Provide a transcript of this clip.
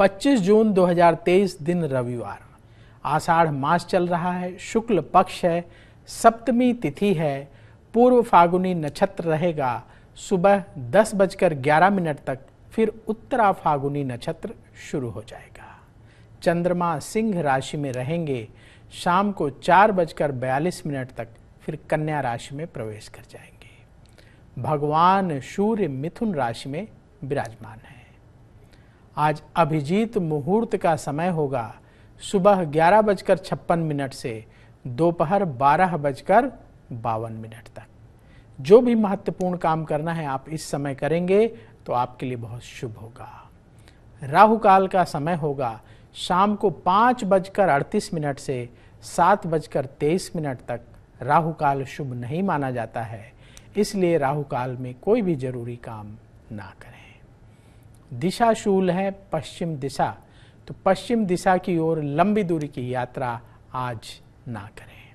25 जून 2023 दिन रविवार आषाढ़ मास चल रहा है शुक्ल पक्ष है सप्तमी तिथि है पूर्व फागुनी नक्षत्र रहेगा सुबह दस बजकर ग्यारह मिनट तक फिर उत्तरा फागुनी नक्षत्र शुरू हो जाएगा चंद्रमा सिंह राशि में रहेंगे शाम को चार बजकर बयालीस मिनट तक फिर कन्या राशि में प्रवेश कर जाएंगे भगवान सूर्य मिथुन राशि में विराजमान है आज अभिजीत मुहूर्त का समय होगा सुबह ग्यारह बजकर छप्पन मिनट से दोपहर बारह बजकर बावन मिनट तक जो भी महत्वपूर्ण काम करना है आप इस समय करेंगे तो आपके लिए बहुत शुभ होगा राहु काल का समय होगा शाम को पांच बजकर अड़तीस मिनट से सात बजकर तेईस मिनट तक राहु काल शुभ नहीं माना जाता है इसलिए राहु काल में कोई भी जरूरी काम ना करें दिशाशूल है पश्चिम दिशा तो पश्चिम दिशा की ओर लंबी दूरी की यात्रा आज ना करें